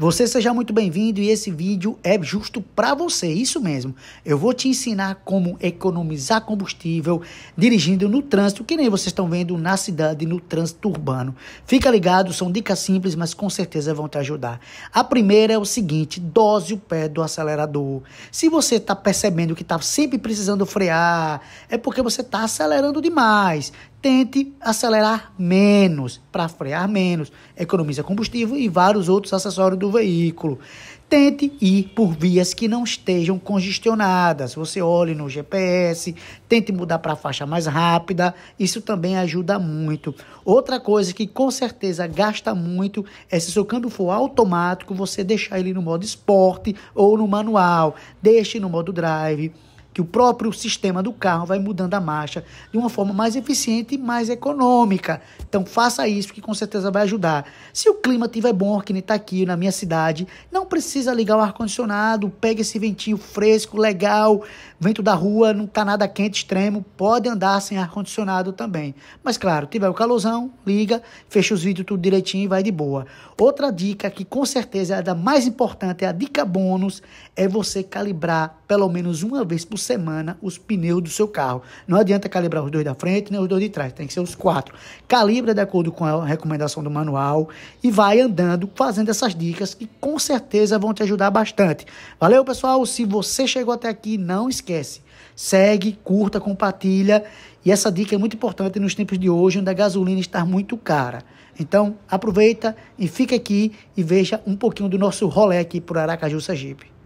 Você seja muito bem-vindo e esse vídeo é justo para você, isso mesmo. Eu vou te ensinar como economizar combustível dirigindo no trânsito, que nem vocês estão vendo na cidade, no trânsito urbano. Fica ligado, são dicas simples, mas com certeza vão te ajudar. A primeira é o seguinte, dose o pé do acelerador. Se você está percebendo que está sempre precisando frear, é porque você está acelerando demais tente acelerar menos para frear menos, economiza combustível e vários outros acessórios do veículo. Tente ir por vias que não estejam congestionadas. Você olhe no GPS, tente mudar para a faixa mais rápida, isso também ajuda muito. Outra coisa que com certeza gasta muito é se seu câmbio for automático, você deixar ele no modo esporte ou no manual. Deixe no modo drive que o próprio sistema do carro vai mudando a marcha de uma forma mais eficiente e mais econômica. Então faça isso que com certeza vai ajudar. Se o clima tiver bom, que nem está aqui na minha cidade, não precisa ligar o ar-condicionado, pega esse ventinho fresco, legal, vento da rua, não está nada quente, extremo, pode andar sem ar-condicionado também. Mas claro, tiver o calorzão, liga, fecha os vídeos tudo direitinho e vai de boa. Outra dica que com certeza é a mais importante, é a dica bônus, é você calibrar pelo menos uma vez por semana os pneus do seu carro. Não adianta calibrar os dois da frente nem os dois de trás, tem que ser os quatro. Calibra de acordo com a recomendação do manual e vai andando fazendo essas dicas que com certeza vão te ajudar bastante. Valeu, pessoal? Se você chegou até aqui, não esquece. Segue, curta, compartilha. E essa dica é muito importante nos tempos de hoje, onde a gasolina está muito cara. Então, aproveita e fica aqui e veja um pouquinho do nosso rolê aqui por Aracaju, Sergipe.